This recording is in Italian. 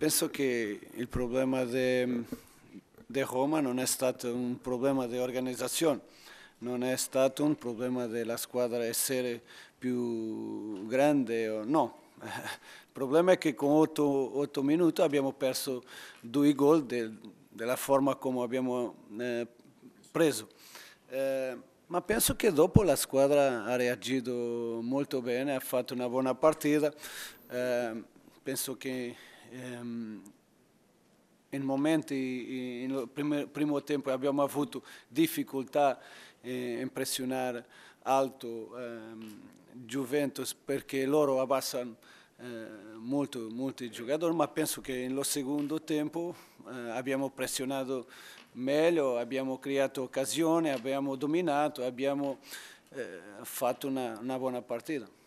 penso che il problema di Roma non è stato un problema di organizzazione, non è stato un problema della squadra essere più grande o no. Il problema è che con 8, 8 minuti abbiamo perso due gol de, della forma come abbiamo eh, preso. Eh, ma penso che dopo la squadra ha reagito molto bene, ha fatto una buona partita. Eh, penso che ehm, in momenti, nel primo, primo, tempo abbiamo avuto difficoltà eh, a impressionare alto ehm, Juventus perché loro abbassano eh, molto, molti giocatori, ma penso che nel secondo tempo eh, abbiamo pressionato meglio, abbiamo creato occasioni, abbiamo dominato, abbiamo eh, fatto una, una buona partita.